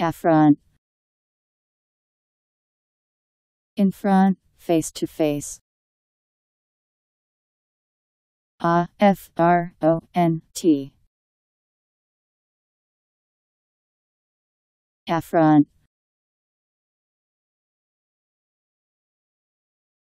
Affront In front, face to face. A F R O N T Affront